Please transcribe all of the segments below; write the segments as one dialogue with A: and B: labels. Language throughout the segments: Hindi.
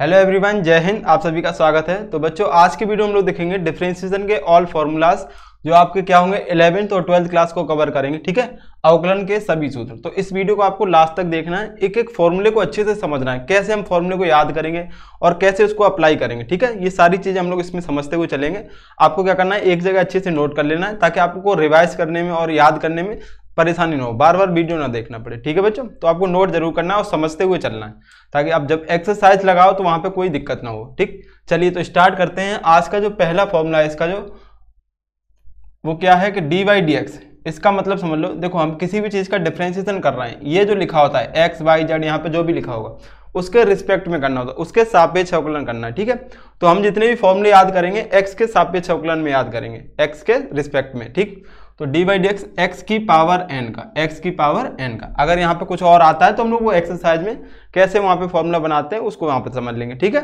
A: हेलो एवरीवन जय हिंद आप सभी का स्वागत है तो बच्चों आज की वीडियो हम लोग देखेंगे डिफ्रेंसिएशन के ऑल फॉर्मूलाज जो आपके क्या होंगे इलेवेंथ और ट्वेल्थ क्लास को कवर करेंगे ठीक है अवकलन के सभी सूत्र तो इस वीडियो को आपको लास्ट तक देखना है एक एक फॉर्मूले को अच्छे से समझना है कैसे हम फॉर्मूले को याद करेंगे और कैसे उसको अप्लाई करेंगे ठीक है ये सारी चीज़ें हम लोग इसमें समझते हुए चलेंगे आपको क्या करना है एक जगह अच्छे से नोट कर लेना है ताकि आपको रिवाइज करने में और याद करने में परेशानी ना हो बार बार वीडियो ना देखना पड़े ठीक है बच्चों तो आपको नोट जरूर करना है और समझते हुए चलना है ताकि आप जब एक्सरसाइज लगाओ तो वहां पे कोई दिक्कत ना हो ठीक चलिए तो स्टार्ट करते हैं आज का जो पहला फॉर्मूला है इसका जो वो क्या है कि डी वाई डी एक्स इसका मतलब समझ लो देखो हम किसी भी चीज़ का डिफ्रेंसिएशन कर रहे हैं ये जो लिखा होता है एक्स वाई जेड यहाँ पे जो भी लिखा होगा उसके रिस्पेक्ट में करना होता है उसके सापेक्ष अवकलन करना है ठीक है तो हम जितने भी फॉर्मूले याद करेंगे एक्स के सापेक्ष अवकलन में याद करेंगे एक्स के रिस्पेक्ट में ठीक तो d by d x x की पावर एन का एक्स की पावर एन का अगर यहाँ पे कुछ और आता है तो हम लोग वो एक्सरसाइज में कैसे वहाँ पे फॉर्मूला बनाते हैं उसको वहाँ पे समझ लेंगे ठीक है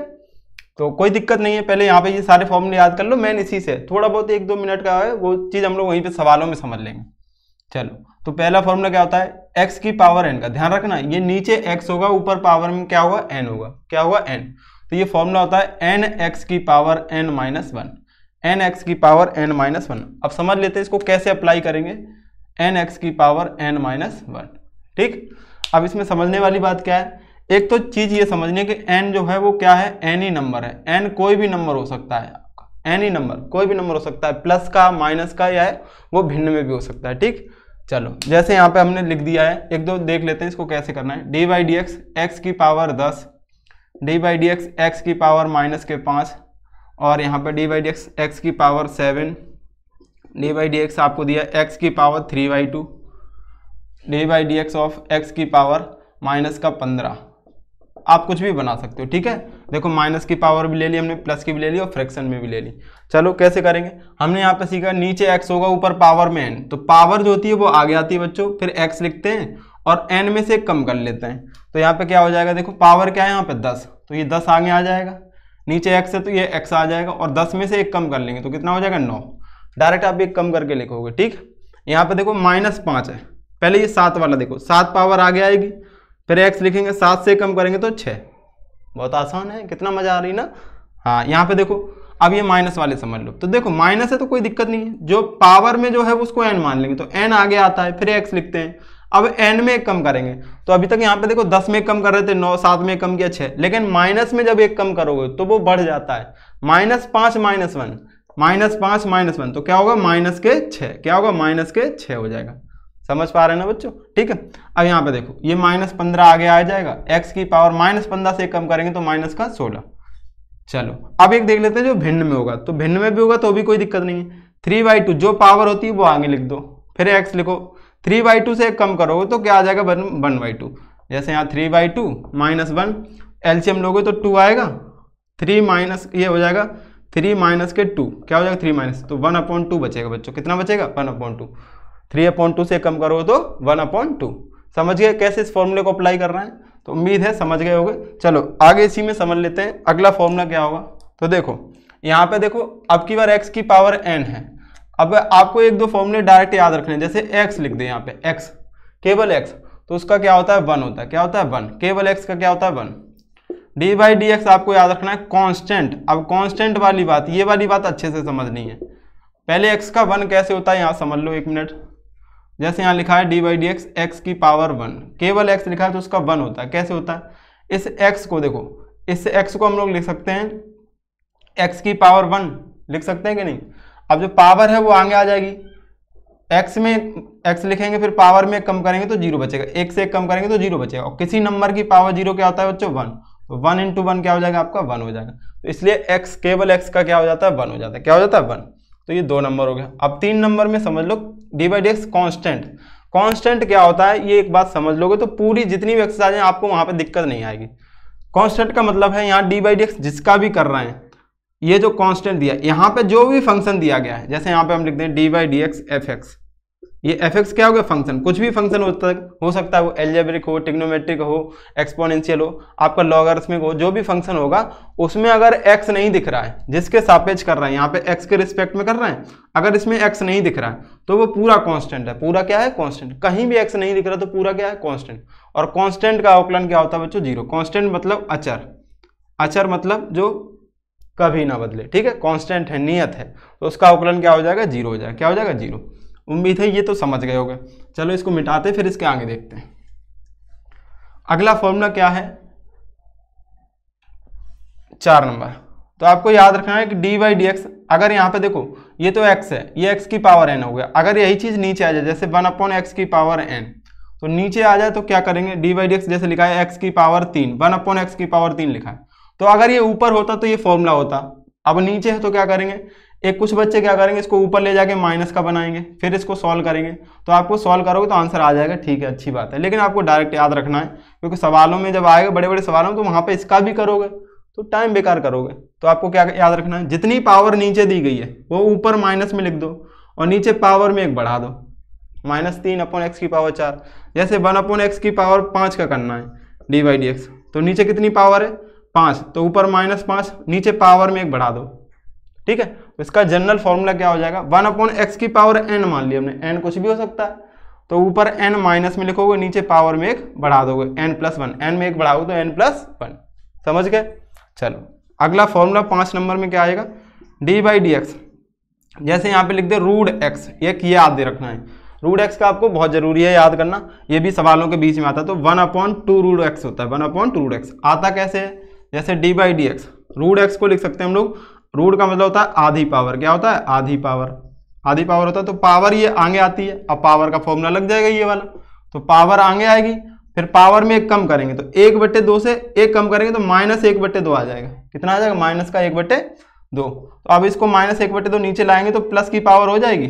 A: तो कोई दिक्कत नहीं है पहले यहाँ पे ये सारे फॉर्मूले याद कर लो मैन इसी से थोड़ा बहुत एक दो मिनट का है वो चीज़ हम लोग वहीं पर सवालों में समझ लेंगे चलो तो पहला फॉर्मूला क्या होता है एक्स की पावर एन का ध्यान रखना ये नीचे एक्स होगा ऊपर पावर में क्या होगा एन होगा क्या होगा एन तो ये फॉर्मूला होता है एन एक्स की power n minus one n x की पावर एन माइनस वन अब समझ लेते हैं इसको कैसे अप्लाई करेंगे एन एक्स की पावर एन माइनस वन ठीक अब इसमें समझने वाली बात क्या है एक तो चीज़ ये समझने कि एन जो है वो क्या है एन ही नंबर है एन कोई भी नंबर हो सकता है एन ही नंबर कोई भी नंबर हो सकता है प्लस का माइनस का या है वो भिन्न में भी हो सकता है ठीक चलो जैसे यहाँ पे हमने लिख दिया है एक दो देख लेते हैं इसको कैसे करना है d by d x x की पावर दस d by d x x की पावर माइनस के पाँच और यहाँ पर d by d x x की power seven d y d x आपको दिया एक्स की power three by two d by d x of x की पावर माइनस का पंद्रह आप कुछ भी बना सकते हो ठीक है देखो माइनस की पावर भी ले ली हमने प्लस की भी ले ली और फ्रैक्शन में भी ले ली चलो कैसे करेंगे हमने यहाँ पे सीखा नीचे एक्स होगा ऊपर पावर में एन तो पावर जो होती है वो आगे आती है बच्चों फिर एक्स लिखते हैं और एन में से कम कर लेते हैं तो यहाँ पे क्या हो जाएगा देखो पावर क्या है यहाँ पे दस तो ये दस आगे आ जाएगा नीचे एक्स है तो ये एक्स आ जाएगा और दस में से एक कम कर लेंगे तो कितना हो जाएगा नौ डायरेक्ट आप एक कम करके लिखोगे ठीक यहाँ पे देखो माइनस पाँच है पहले ये सात वाला देखो सात पावर आगे आएगी फिर एक्स लिखेंगे सात से कम करेंगे तो छः बहुत आसान है कितना मज़ा आ रही ना हाँ यहाँ पे देखो अब ये माइनस वाले समझ लो तो देखो माइनस है तो कोई दिक्कत नहीं है जो पावर में जो है उसको एन मान लेंगे तो एन आगे आता है फिर एक्स लिखते हैं अब एन में एक कम करेंगे तो अभी तक यहाँ पे देखो दस में कम कर रहे थे नौ सात में कम किया छः लेकिन माइनस में जब एक कम करोगे तो वो बढ़ जाता है माइनस पाँच माइनस वन माइनस पाँच माइनस वन तो क्या होगा माइनस के छः क्या होगा माइनस के छः हो जाएगा समझ पा रहे हैं ना बच्चों ठीक है अब यहाँ पे देखो ये माइनस पंद्रह आगे आ जाएगा एक्स की पावर माइनस पंद्रह से कम करेंगे तो माइनस का सोलह चलो अब एक देख लेते हैं जो भिन्न में होगा तो भिन्न में भी होगा तो भी कोई दिक्कत नहीं है थ्री बाई टू जो पावर होती है वो आगे लिख दो फिर एक्स लिखो थ्री बाई टू से एक कम करोगे तो क्या आ जाएगा वन वन बाई टू जैसे यहाँ three by two minus one एल्शियम लोगे तो टू आएगा थ्री माइनस ये हो जाएगा थ्री माइनस के टू क्या हो जाएगा थ्री माइनस तो वन अपॉन टू बचेगा बच्चों कितना बचेगा one upon two three upon two से कम करोगे तो वन अपॉन टू समझ गए कैसे इस फॉर्मूले को अप्लाई कर रहे हैं तो उम्मीद है समझ गए होगे चलो आगे इसी में समझ लेते हैं अगला फॉर्मूला क्या होगा तो देखो यहाँ पे देखो अब की बार एक्स की पावर एन है अब आपको एक दो फॉर्मूले डायरेक्ट याद रखने जैसे एक्स लिख दें यहाँ पे एक्स केवल एक्स तो उसका क्या होता है वन होता है क्या होता है वन केवल एक्स का क्या होता है one d by d x आपको याद रखना है कांस्टेंट अब कांस्टेंट वाली बात ये वाली बात अच्छे से समझनी है पहले एक्स का वन कैसे होता है यहाँ समझ लो एक मिनट जैसे यहाँ लिखा है d by d x x की पावर वन केवल एक्स लिखा है तो उसका वन होता है कैसे होता है इस एक्स को देखो इस एक्स को हम लोग लिख सकते हैं एक्स की पावर वन लिख सकते हैं कि नहीं अब जो पावर है वो आगे आ जाएगी एक्स में एक्स लिखेंगे फिर पावर में कम करेंगे तो जीरो बचेगा एक से एक कम करेंगे तो जीरो बचेगा और किसी नंबर की पावर जीरो क्या होता है बच्चों वन तो वन इंटू वन क्या हो जाएगा आपका वन हो जाएगा तो इसलिए एक्स केवल एक्स का क्या हो जाता है वन हो जाता है क्या हो जाता है वन तो ये दो नंबर हो गया अब तीन नंबर में समझ लो d by d x constant constant क्या होता है ये एक बात समझ लोगे तो पूरी जितनी भी एक्सरसाइज है आपको वहाँ पर दिक्कत नहीं आएगी कॉन्स्टेंट का मतलब है यहाँ डी बाई डी एक्स जिसका भी कर रहे हैं ये जो कांस्टेंट दिया यहाँ पे जो भी फंक्शन दिया गया है जैसे यहाँ पे हम लिखते हैं d y d x f x ये एफ एक्स क्या हो गया फंक्शन कुछ भी फंक्शन होता हो सकता है वो एलजेब्रिक हो टिग्नोमेट्रिक हो एक्सपोनेंशियल हो आपका लॉगरिथमिक हो जो भी फंक्शन होगा उसमें अगर एक्स नहीं दिख रहा है जिसके सापेज कर रहे हैं यहाँ पे एक्स के रिस्पेक्ट में कर रहे हैं अगर इसमें एक्स नहीं दिख रहा है तो वो पूरा कॉन्स्टेंट है पूरा क्या है कॉन्स्टेंट कहीं भी एक्स नहीं दिख रहा तो पूरा क्या है कॉन्स्टेंट और कॉन्स्टेंट का आउटलाइन क्या होता है बच्चों जीरो कॉन्स्टेंट मतलब अचर अचर मतलब जो कभी ना बदले ठीक है कांस्टेंट है नियत है तो उसका अवकलन क्या हो जाएगा जीरो हो जाएगा क्या हो जाएगा जीरो उम्मीद है ये तो समझ गए होगे चलो इसको मिटाते फिर इसके आगे देखते हैं अगला फॉर्मूला क्या है चार नंबर तो आपको याद रखना है कि डी वाई डी एक्स अगर यहाँ पे देखो ये तो एक्स है ये एक्स की पावर एन हो गया अगर यही चीज़ नीचे आ जाए जैसे वन अपॉन एक्स की पावर एन तो नीचे आ जाए तो क्या करेंगे डी वाई डी एक्स जैसे लिखा है एक्स की पावर तीन वन अपॉन एक्स की पावर तीन लिखा है तो अगर ये ऊपर होता तो ये फॉर्मूला होता अब नीचे है तो क्या करेंगे एक कुछ बच्चे क्या करेंगे इसको ऊपर ले जाके माइनस का बनाएंगे फिर इसको सॉल्व करेंगे तो आपको सॉल्व करोगे तो आंसर आ जाएगा ठीक है अच्छी बात है लेकिन आपको डायरेक्ट याद रखना है क्योंकि सवालों में जब आएगा बड़े बड़े सवालों में तो वहाँ पर इसका भी करोगे तो टाइम बेकार करोगे तो आपको क्या याद रखना है जितनी पावर नीचे दी गई है वो ऊपर माइनस में लिख दो और नीचे पावर में एक बढ़ा दो माइनस तीन अपॉन एक्स की पावर चार जैसे वन अपॉन एक्स की पावर पाँच का करना है डी बाई डी एक्स तो नीचे कितनी पावर है पाँच तो ऊपर माइनस पाँच नीचे पावर में एक बढ़ा दो ठीक है तो इसका जनरल फॉर्मूला क्या हो जाएगा वन अपॉन एक्स की पावर एन मान लिया हमने एन कुछ भी हो सकता है तो ऊपर एन माइनस में लिखोगे नीचे पावर में एक बढ़ा दोगे एन प्लस वन एन में एक बढ़ाओ तो एन प्लस वन समझ गए चलो अगला फॉर्मूला पाँच नंबर में क्या आएगा डी बाई डी एक्स जैसे यहाँ पे लिख दे रूड एक्स एक याद दे रखना है रूड एक्स का आपको बहुत जरूरी है याद करना ये भी सवालों के बीच में आता है तो one upon two root x होता है one upon two root x आता कैसे है जैसे d by d x root x को लिख सकते हैं हम लोग रूड का मतलब होता है आधी पावर क्या होता है आधी पावर आधी पावर होता है तो पावर ये आगे आती है अब पावर का फॉर्मूला लग जाएगा ये वाला तो पावर आगे आएगी फिर पावर में एक कम करेंगे तो एक बट्टे दो से एक कम करेंगे तो माइनस एक बट्टे दो आ जाएगा कितना आ जाएगा माइनस का एक बट्टे दो तो अब इसको माइनस एक बट्टे दो नीचे लाएंगे तो प्लस की पावर हो जाएगी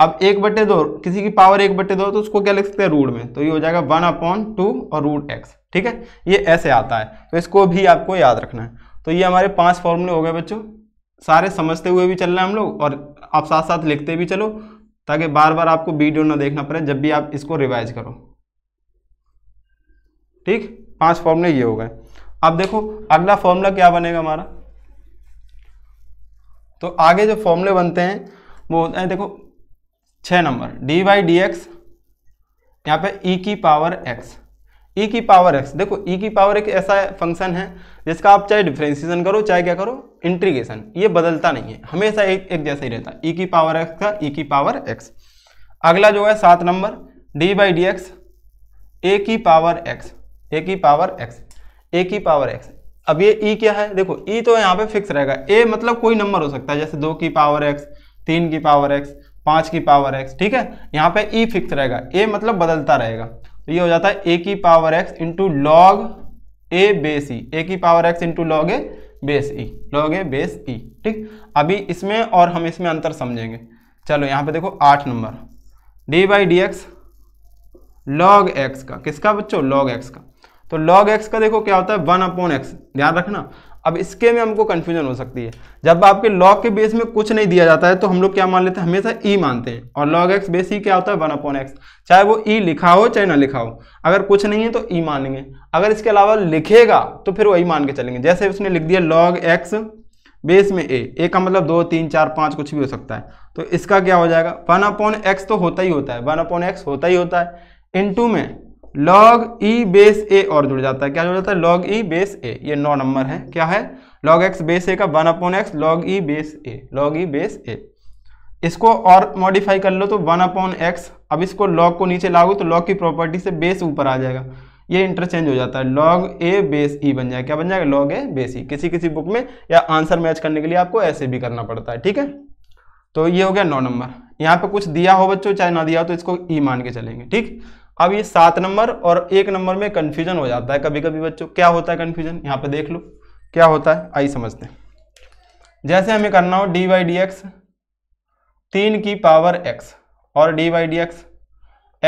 A: अब एक बटे दो किसी की पावर एक बटे दो तो उसको क्या लिख सकते हैं रूट में तो ये हो जाएगा वन अपॉन टू और रूट एक्स ठीक है ये ऐसे आता है तो इसको भी आपको याद रखना है तो ये हमारे पांच फॉर्मूले हो गए बच्चों सारे समझते हुए भी चल रहे हैं हम लोग और आप साथ साथ लिखते भी चलो ताकि बार बार आपको वीडियो ना देखना पड़े जब भी आप इसको रिवाइज करो ठीक पांच फॉर्मूले ये हो गए अब देखो अगला फॉर्मूला क्या बनेगा हमारा तो आगे जो फॉर्मूले बनते हैं वो होता है देखो छः number d y d x यहाँ पे ई e की पावर एक्स ई e की पावर एक्स देखो ई e की पावर एक ऐसा फंक्शन है जिसका आप चाहे डिफ्रेंसिएशन करो चाहे क्या करो इंट्रीगेशन ये बदलता नहीं है हमेशा एक एक जैसा ही रहता है ई की पावर एक्स का ई की पावर एक्स अगला जो है सात number d by d x a की पावर एक्स ए की पावर एक्स ए की पावर एक्स अब ये ई e क्या है देखो ई e तो यहाँ पे फिक्स रहेगा ए मतलब कोई नंबर हो सकता है जैसे दो की पावर एक्स तीन की पावर एक्स पाँच की पावर एक्स ठीक है यहाँ पे ई e फिक्स रहेगा ए मतलब बदलता रहेगा तो ये हो जाता है ए की power x into log a base e a की power x into log a base e log a base e ठीक अभी इसमें और हम इसमें अंतर समझेंगे चलो यहाँ पे देखो आठ number d by d x log x का किसका बच्चों लॉग एक्स का तो लॉग एक्स का देखो क्या होता है वन अपॉन एक्स ध्यान रखना अब इसके में हमको कन्फ्यूजन हो सकती है जब आपके लॉग के बेस में कुछ नहीं दिया जाता है तो हम लोग क्या मान लेते हैं हमेशा ई e मानते हैं और लॉग एक्स बेस ई क्या होता है वन अपॉन एक्स चाहे वो ई e लिखा हो चाहे ना लिखा हो अगर कुछ नहीं है तो ई e मानेंगे अगर इसके अलावा लिखेगा तो फिर वही मान के चलेंगे जैसे उसने लिख दिया लॉग एक्स बेस में ए ए का मतलब दो तीन चार पाँच कुछ भी हो सकता है तो इसका क्या हो जाएगा वन अपॉन एक्स तो होता ही होता है वन अपॉन एक्स होता ही होता है टू में लॉग ई बेस ए और जुड़ जाता है क्या जुड़ जाता है लॉग ई बेस ए ये नौ नंबर है क्या है लॉग एक्स बेस ए का one upon x log e base a log e base a इसको और मॉडिफाई कर लो तो वन अपॉन एक्स अब इसको लॉग को नीचे लागू तो लॉग की प्रॉपर्टी से बेस ऊपर आ जाएगा ये इंटरचेंज हो जाता है लॉग ए बेस ई बन जाएगा क्या बन जाएगा लॉग ए बेस ई किसी किसी बुक में या आंसर मैच करने के लिए आपको ऐसे भी करना पड़ता है ठीक है तो ये हो गया नौ नंबर यहाँ पे कुछ दिया हो बच्चों चाहे ना दिया हो तो इसको ई e मान के चलेंगे ठीक अब ये सात नंबर और एक नंबर में कन्फ्यूजन हो जाता है कभी कभी बच्चों क्या होता है कंफ्यूजन यहाँ पे देख लो क्या होता है आई समझते हैं जैसे हमें करना हो डी वाई डी एक्स तीन की पावर एक्स और d y d x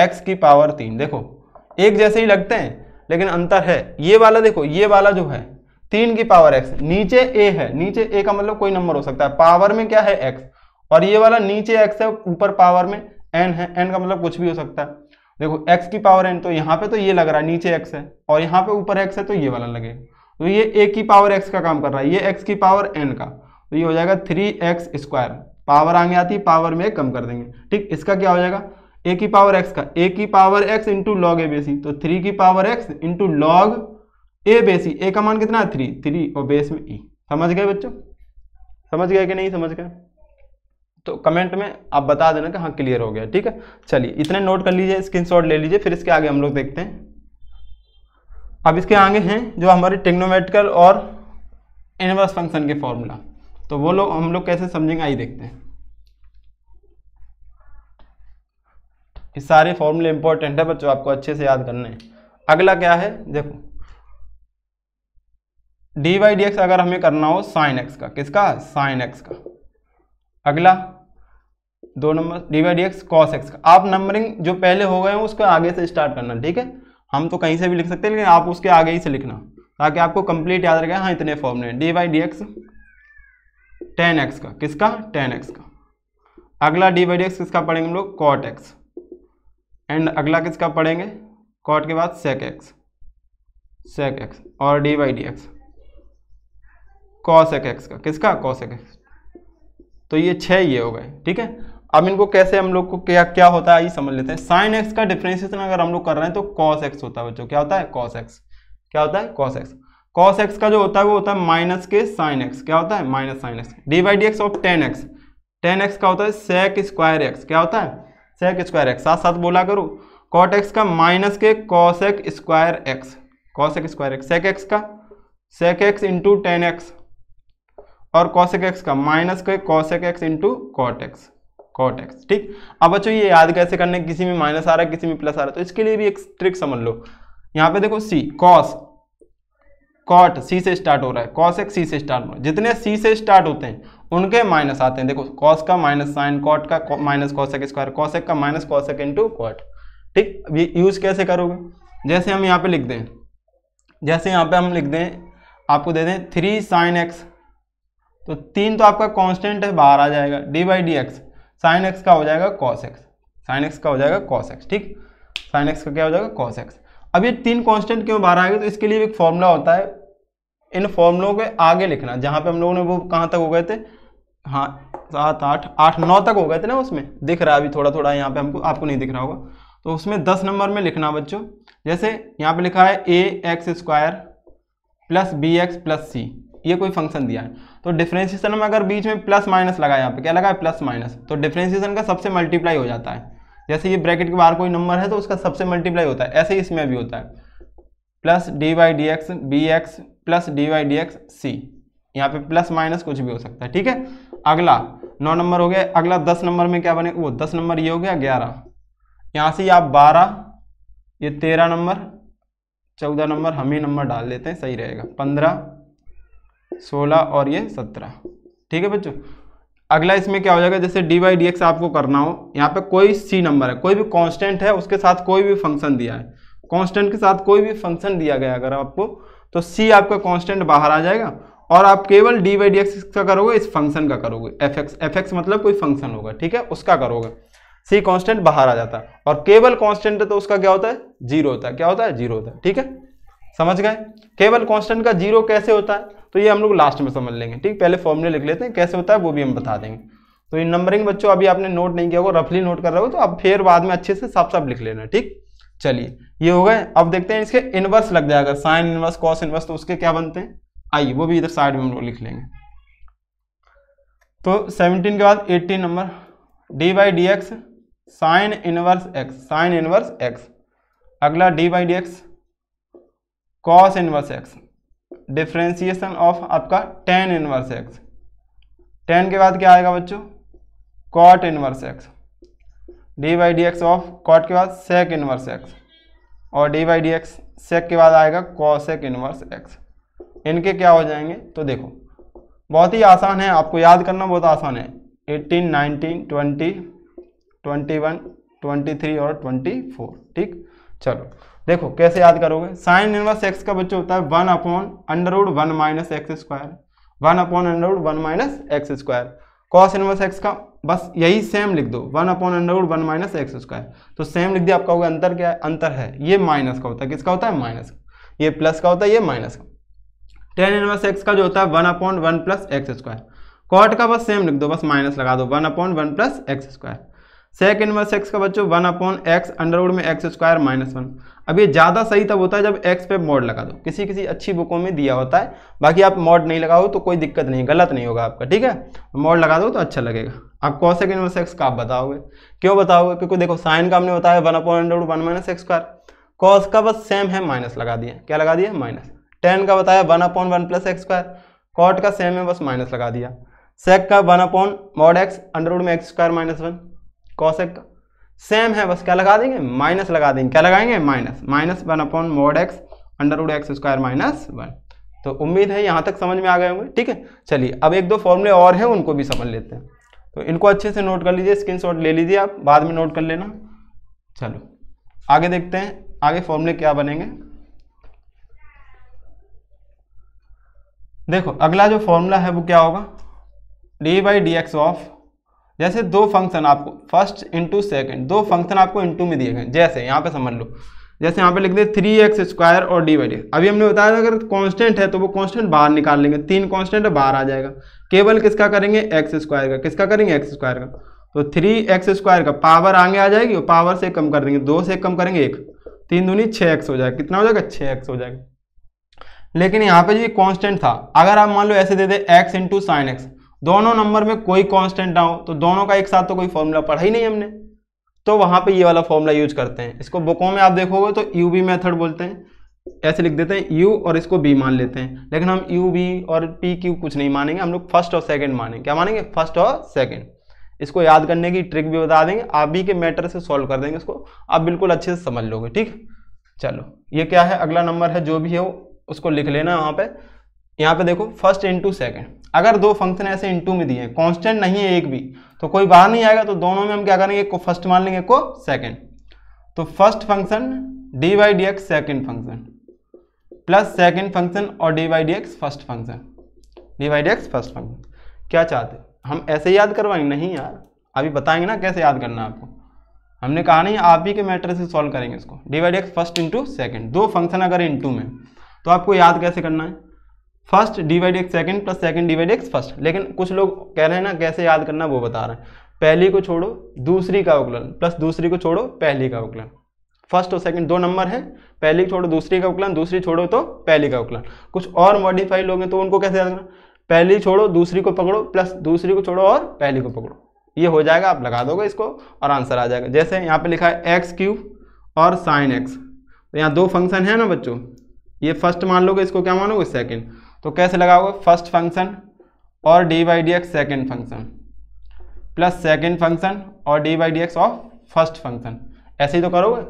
A: x की पावर तीन देखो एक जैसे ही लगते हैं लेकिन अंतर है ये वाला देखो ये वाला जो है तीन की पावर एक्स नीचे ए है नीचे ए का मतलब कोई नंबर हो सकता है पावर में क्या है एक्स और ये वाला नीचे एक्स है ऊपर पावर में एन है एन का मतलब कुछ भी हो सकता है देखो एक्स की पावर एन तो यहाँ पे तो ये लग रहा है नीचे एक्स है और यहाँ पे ऊपर एक्स है तो ये वाला लगे तो ये ए की पावर एक्स का काम कर रहा है ये एक्स की पावर एन का तो ये हो जाएगा थ्री एक्स स्क्वायर पावर आगे आती है पावर में कम कर देंगे ठीक इसका क्या हो जाएगा ए की पावर एक्स का ए की power x into log a base e तो थ्री की power x into log a base e a का मान कितना है थ्री थ्री और बेस में ई e। समझ गए बच्चों समझ गए कि नहीं समझ गए तो कमेंट में आप बता देना कि हाँ क्लियर हो गया ठीक है चलिए इतने नोट कर लीजिए स्क्रीनशॉट ले लीजिए फिर इसके आगे हम लोग देखते हैं अब इसके आगे हैं जो हमारे टेक्नोमेटिकल और इनवर्स फंक्शन के फॉर्मूला तो वो लोग हम लोग कैसे समझेंगे आइए देखते हैं ये सारे फॉर्मूले इंपॉर्टेंट है बच्चों आपको अच्छे से याद करने हैं अगला क्या है देखो डी वाई डी एक्स अगर हमें करना हो साइन एक्स का किसका साइन एक्स का अगला दो number d y d x cos x का आप नंबरिंग जो पहले हो गए हैं उसको आगे से स्टार्ट करना ठीक है हम तो कहीं से भी लिख सकते हैं लेकिन आप उसके आगे ही से लिखना ताकि आपको कंप्लीट याद रखेगा हाँ इतने फॉर्म हैं d y d x tan x का किसका टेन एक्स का अगला डी वाई डी एक्स किसका पढ़ेंगे हम लोग कॉट एक्स एंड अगला किसका पढ़ेंगे कॉट के बाद सेक एक्स सेक एक्स और d y d x cos x का किसका कॉस एक्स तो ये छः ये हो गए ठीक है अब इनको कैसे हम लोग को क्या क्या होता है ये समझ लेते हैं साइन एक्स का डिफ्रेंसिएशन अगर हम लोग कर रहे हैं तो कॉस एक्स होता है बच्चों क्या होता है कॉस एक्स क्या होता है कॉस एक्स कॉस एक्स का जो होता है वो होता है माइनस के साइन एक्स क्या होता है minus sine x d by d x of tan x tan x का होता है सेक स्क्वायर एक्स क्या होता है सेक स्क्वायर एक्स साथ साथ बोला करो कॉट एक्स का माइनस के cos x square x cos x square x sec x का sec x into tan x और कॉसेक एक्स का माइनस का cosec x into cot x cot x ठीक अब बच्चों ये याद कैसे करने किसी में माइनस आ रहा है किसी में प्लस आ रहा है तो इसके लिए भी एक ट्रिक समझ लो यहाँ पे देखो सी कॉस कॉट सी से स्टार्ट हो रहा है कॉस एक्स सी से स्टार्ट हो रहा है जितने सी से स्टार्ट होते हैं उनके माइनस आते हैं देखो कॉस का माइनस साइन कॉट का माइनस कॉसेक स्क्वायर कॉशेक का माइनस कॉशेक इंटू कॉट ठीक अब ये यूज़ कैसे करोगे जैसे हम यहाँ पे लिख दें जैसे यहाँ पे हम लिख दें आपको दे दें थ्री साइन एक्स तो तीन तो आपका कांस्टेंट है बाहर आ जाएगा d by d x sine x का हो जाएगा कॉस एक्स साइन एक्स का हो जाएगा कॉस एक्स ठीक साइन एक्स का क्या हो जाएगा कॉस एक्स अब ये तीन कांस्टेंट क्यों बाहर आएगा तो इसके लिए एक फॉर्मूला होता है इन फॉर्मुलों के आगे लिखना जहाँ पे हम लोगों ने वो कहाँ तक हो गए थे हाँ सात आठ आठ नौ तक हो गए थे ना उसमें दिख रहा है अभी थोड़ा थोड़ा यहाँ पे हमको आपको नहीं दिख रहा होगा तो उसमें दस नंबर में लिखना बच्चों जैसे यहाँ पे लिखा है a x square plus b x plus c ये कोई फंक्शन दिया है तो डिफ्रेंशिएशन में अगर बीच में प्लस माइनस लगा यहाँ पे क्या लगा है प्लस माइनस तो डिफ्रेंशिएशन का सबसे मल्टीप्लाई हो जाता है जैसे ये ब्रैकेट के बाहर कोई नंबर है तो उसका सबसे मल्टीप्लाई होता है ऐसे ही इसमें भी होता है plus d y d x b x plus d y d x c यहाँ पे प्लस माइनस कुछ भी हो सकता है ठीक है अगला नौ नंबर हो गया अगला दस नंबर में क्या बने वो दस नंबर ये हो गया ग्यारह यहाँ से आप बारह ये तेरह नंबर चौदह नंबर हम ही नंबर डाल देते हैं सही रहेगा पंद्रह सोलह और ये सत्रह ठीक है बच्चों अगला इसमें क्या हो जाएगा जैसे डी वाई डी एक्स आपको करना हो यहाँ पे कोई सी नंबर है कोई भी कांस्टेंट है उसके साथ कोई भी फंक्शन दिया है कांस्टेंट के साथ कोई भी फंक्शन दिया गया अगर आपको तो सी आपका कांस्टेंट बाहर आ जाएगा और आप केवल डी वाई डी एक्स का करोगे इस फंक्शन का करोगे एफ एक्स एफ एक्स मतलब कोई फंक्शन होगा ठीक है उसका करोगे सी कॉन्स्टेंट बाहर आ जाता है और केवल कॉन्स्टेंट है तो उसका क्या होता है जीरो होता है क्या होता है जीरो होता है ठीक है समझ गए केवल कांस्टेंट का जीरो कैसे होता है तो ये हम लोग लास्ट में समझ लेंगे ठीक पहले फॉर्मूले लिख लेते हैं कैसे होता है वो भी हम बता देंगे तो ये नंबरिंग बच्चों अभी आपने नोट नहीं किया होगा रफली नोट कर रहे हो तो अब फिर बाद में अच्छे से साफ साफ लिख लेना ठीक चलिए ये हो गए अब देखते हैं इसके इनवर्स लग जाएगा साइन इनवर्स कॉस इनवर्स तो उसके क्या बनते हैं आइए वो भी इधर साइड में हम लोग लिख लेंगे तो सेवनटीन के बाद eighteen number d by d x sine inverse x sine inverse x अगला d by d x cos inverse x differentiation of आपका टेन इनवर्स एक्स टेन के बाद क्या आएगा बच्चों cot inverse x d y d x of cot के बाद सेक इनवर्स एक्स और d y d x sec के बाद आएगा कॉसेक इनवर्स एक्स इनके क्या हो जाएंगे तो देखो बहुत ही आसान है आपको याद करना बहुत आसान है 18, 19, 20, 21, 23 और 24 ठीक चलो देखो कैसे याद करोगे साइन इनवर्स एक्स का बच्चों होता है one upon under root one minus x square one upon under root one minus x square cos inverse x का बस यही सेम लिख दो one upon under root one minus x square तो सेम लिख दिया आपका होगा अंतर क्या है अंतर है ये माइनस का होता है किसका होता है माइनस का ये प्लस का होता है ये माइनस का टेन इनवर्स एक्स का जो होता है one upon one plus x square cot का बस सेम लिख दो बस माइनस लगा दो one upon one plus x square sec inverse x का बच्चों वन अपॉन एक्स अंडरवुड में एक्स स्क्वायर माइनस वन अब ये ज़्यादा सही तब होता है जब एक्स पे मॉड लगा दो किसी किसी अच्छी बुकों में दिया होता है बाकी आप मॉड नहीं लगाओ तो कोई दिक्कत नहीं गलत नहीं होगा आपका ठीक है मॉड लगा दो तो अच्छा लगेगा आप कौ सेक इनवर्स एक्स का आप बताओगे क्यों बताओगे क्योंकि देखो साइन का हमने बताया one upon under root one minus x square cos का बस सेम है माइनस लगा दिया क्या लगा दिया माइनस टेन का बताया one upon one plus x square cot का सेम है बस माइनस लगा दिया सेक का one upon mod x under root में x square minus one cosec same है बस क्या लगा देंगे माइनस लगा देंगे क्या लगाएंगे minus minus one upon mod x under उड एक्स स्क्वायर माइनस वन तो उम्मीद है यहाँ तक समझ में आ गए होंगे ठीक है चलिए अब एक दो फॉर्मूले और हैं उनको भी समझ लेते हैं तो इनको अच्छे से नोट कर लीजिए स्क्रीन ले लीजिए आप बाद में नोट कर लेना चलो आगे देखते हैं आगे फॉर्मूले क्या बनेंगे देखो अगला जो फॉर्मूला है वो क्या होगा d by d x of जैसे दो फंक्शन आपको फर्स्ट इंटू सेकेंड दो फंक्शन आपको इंटू में दिए गए जैसे यहाँ पे समझ लो जैसे यहाँ पे लिख दे थ्री एक्स स्क्वायर और डी वाई अभी हमने बताया था अगर कांस्टेंट है तो वो कांस्टेंट बाहर निकाल लेंगे तीन कांस्टेंट बाहर आ जाएगा केवल किसका करेंगे एक्स स्क्वायर का किसका करेंगे एक्स स्क्वायर का तो थ्री एक्स स्क्वायर का पावर आगे आ जाएगी और पावर से कम कर देंगे दो से कम करेंगे एक तीन दूनी छः एक्स हो जाएगा कितना हो जाएगा छः एक्स हो जाएगा लेकिन यहाँ पे जो कॉन्स्टेंट था अगर आप मान लो ऐसे दे दे एक्स इंटू साइन एक्स दोनों नंबर में कोई कांस्टेंट ना हो तो दोनों का एक साथ तो कोई फॉर्मूला पढ़ा ही नहीं हमने तो वहाँ पे ये वाला फॉर्मूला यूज करते हैं इसको बुकों में आप देखोगे तो यू बी मैथड बोलते हैं ऐसे लिख देते हैं यू और इसको बी मान लेते हैं लेकिन हम यू बी और पी क्यू कुछ नहीं मानेंगे हम लोग फर्स्ट और सेकेंड मानेंगे क्या मानेंगे फर्स्ट और सेकेंड इसको याद करने की ट्रिक भी बता देंगे आप भी के मैटर से सॉल्व कर देंगे इसको आप बिल्कुल अच्छे से समझ लोगे ठीक चलो ये क्या है अगला नंबर है जो भी है उसको लिख लेना वहाँ पर यहाँ पे देखो फर्स्ट इंटू सेकेंड अगर दो फंक्शन ऐसे इंटू में दिए कॉन्स्टेंट नहीं है एक भी तो कोई बाहर नहीं आएगा तो दोनों में हम क्या करेंगे एक को फर्स्ट मान लेंगे एक को सेकेंड तो first function d y d x second function plus second function और d y d x first function d y d x first function क्या चाहते हम ऐसे याद करवाएंगे नहीं यार अभी बताएंगे ना कैसे याद करना आपको हमने कहा नहीं आप ही के मैटर से सॉल्व करेंगे इसको d y d x first into second दो फंक्शन अगर इंटू में तो आपको याद कैसे करना है first divide x second plus second divide x first लेकिन कुछ लोग कह रहे हैं ना कैसे याद करना वो बता रहे हैं पहली को छोड़ो दूसरी का अवकलन प्लस दूसरी को छोड़ो पहली का अवकलन फर्स्ट और सेकंड दो नंबर है पहली छोड़ो दूसरी का अवकलन दूसरी छोड़ो तो पहली का अवकलन कुछ और मॉडिफाई लोग हैं तो उनको कैसे याद करना पहली छोड़ो दूसरी को पकड़ो प्लस दूसरी को छोड़ो और पहली को पकड़ो ये हो जाएगा आप लगा दोगे इसको और आंसर आ जाएगा जैसे यहाँ पर लिखा है एक्स क्यूब और साइन एक्स तो यहाँ दो फंक्शन है ना बच्चों ये फर्स्ट मान लोगे इसको क्या मानोगे सेकेंड तो कैसे लगाओगे फर्स्ट फंक्शन और d by d x second function plus second function और d by d x of first function ऐसे ही तो करोगे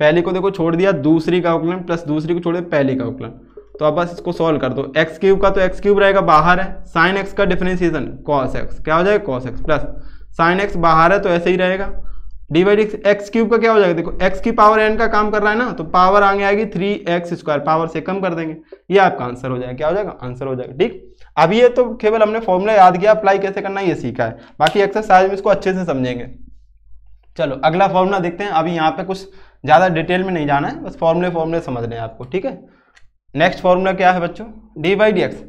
A: पहली को देखो छोड़ दिया दूसरी का उकलन प्लस दूसरी को छोड़ दिया पहली का उकलन तो अब बस इसको सॉल्व कर दो एक्स क्यूब का तो एक्स क्यूब रहेगा बाहर है साइन एक्स का डिफ्रेंसिएशन कॉस एक्स क्या हो जाएगा cos x plus sine x बाहर है तो ऐसे ही रहेगा डी बाई एक्स क्यूब का क्या हो जाएगा देखो एक्स की पावर एन का काम कर रहा है ना तो पावर आगे आएगी थ्री एक्स स्क्वायर पावर से कम कर देंगे ये आपका आंसर हो जाएगा क्या हो जाएगा आंसर हो जाएगा ठीक अब ये तो केवल हमने फॉर्मूला याद किया अप्लाई कैसे करना ये सीखा है बाकी एक्सरसाइज में इसको अच्छे से समझेंगे चलो अगला फॉर्मूला देखते हैं अभी यहाँ पे कुछ ज़्यादा डिटेल में नहीं जाना है बस फॉर्मूले फॉर्मूले समझ लें आपको ठीक है नेक्स्ट फॉर्मूला क्या है बच्चों डी बाई डी एक्स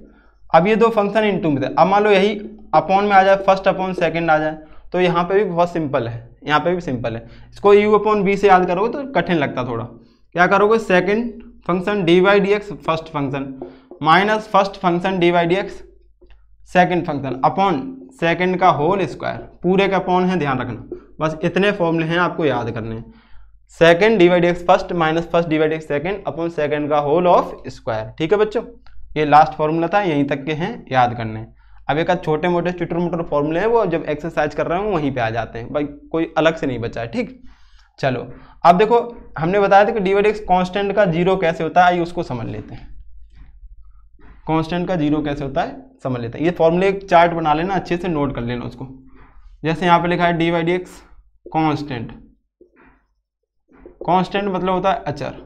A: अब ये दो फंक्शन टू में थे अब मान लो यही अपॉन में आ जाए फर्स्ट अपॉन सेकेंड आ जाए तो यहाँ पे भी बहुत सिंपल है यहाँ पे भी सिंपल है इसको यू अपॉन बी से याद करोगे तो कठिन लगता थोड़ा क्या करोगे second function d y d x first function minus first function d y d x second function upon second का होल स्क्वायर पूरे का अपॉन है ध्यान रखना बस इतने फॉर्मूले हैं आपको याद करने second divide x first minus first divide x second upon second का होल ऑफ स्क्वायर ठीक है बच्चों ये लास्ट फॉर्मूला था यहीं तक के हैं याद करने हैं अब एक छोटे मोटे ट्विटर मोटर फॉर्मूले हैं वो जब एक्सरसाइज कर रहे हो वहीं पे आ जाते हैं भाई कोई अलग से नहीं बचा है ठीक चलो अब देखो हमने बताया था कि डी वाई एक्स कॉन्स्टेंट का जीरो कैसे होता है आइए उसको समझ लेते हैं कांस्टेंट का जीरो कैसे होता है समझ लेते हैं ये फॉर्मूले एक चार्ट बना लेना अच्छे से नोट कर लेना उसको जैसे यहाँ पे लिखा है d y d x constant constant मतलब होता है अचर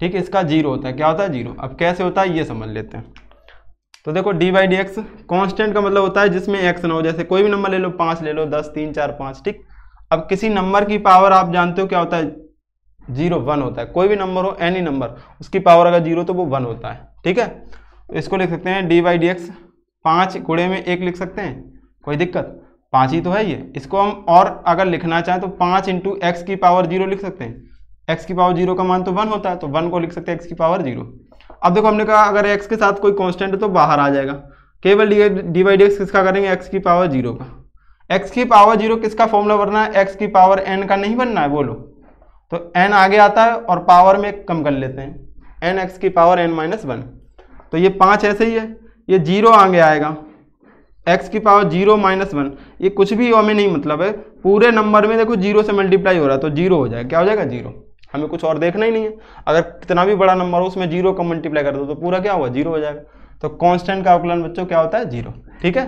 A: ठीक है इसका जीरो होता है क्या होता है जीरो अब कैसे होता है ये समझ लेते हैं तो देखो d by d x constant का मतलब होता है जिसमें एक्स ना हो जैसे कोई भी नंबर ले लो पाँच ले लो दस तीन चार पाँच ठीक अब किसी नंबर की पावर आप जानते हो क्या होता है जीरो वन होता है कोई भी नंबर हो एनी नंबर उसकी पावर अगर जीरो तो वो वन होता है ठीक है तो इसको लिख सकते हैं डी बाई डी एक्स पाँच कूड़े में एक लिख सकते हैं कोई दिक्कत पाँच ही तो है ये इसको हम और अगर लिखना चाहें तो पाँच इंटू एक्स की पावर जीरो लिख सकते हैं एक्स की पावर जीरो का मान तो वन होता है तो वन को लिख सकते हैं एक्स की पावर जीरो अब देखो हमने कहा अगर एक्स के साथ कोई कॉन्स्टेंट है तो बाहर आ जाएगा केवल डी डी एक्स किसका करेंगे एक्स की पावर जीरो का एक्स की पावर जीरो किसका फॉर्मूला बनना है एक्स की पावर एन का नहीं बनना है बोलो तो एन आगे आता है और पावर में कम कर लेते हैं एन एक्स की पावर एन माइनस वन तो ये पाँच ऐसे ही है ये जीरो आगे आएगा एक्स की पावर जीरो माइनस वन ये कुछ भी हमें नहीं मतलब है पूरे नंबर में देखो जीरो से मल्टीप्लाई हो रहा है तो जीरो हो जाएगा क्या हो जाएगा जीरो हमें कुछ और देखना ही नहीं है अगर कितना भी बड़ा नंबर हो उसमें जीरो का मल्टीप्लाई कर दो तो पूरा क्या हुआ जीरो हो जाएगा तो कांस्टेंट का आकलन बच्चों क्या होता है जीरो ठीक है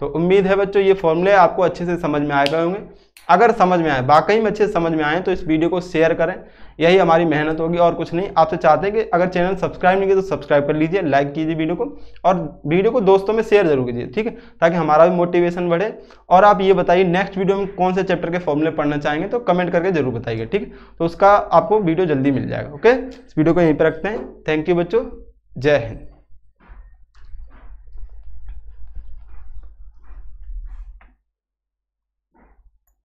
A: तो उम्मीद है बच्चों ये फॉर्मूले आपको अच्छे से समझ में आए गए होंगे अगर समझ में आए वाकई में अच्छे से समझ में आए तो इस वीडियो को शेयर करें यही हमारी मेहनत होगी और कुछ नहीं आपसे तो चाहते हैं कि अगर चैनल सब्सक्राइब नहीं किया तो सब्सक्राइब कर लीजिए लाइक कीजिए वीडियो को और वीडियो को दोस्तों में शेयर जरूर कीजिए ठीक है ताकि हमारा भी मोटिवेशन बढ़े और आप ये बताइए नेक्स्ट वीडियो में कौन से चैप्टर के फॉर्मूले पढ़ना चाहेंगे तो कमेंट करके जरूर बताइए ठीक तो उसका आपको वीडियो जल्दी मिल जाएगा ओके इस वीडियो को यहीं पर रखते हैं थैंक यू बच्चों जय हिंद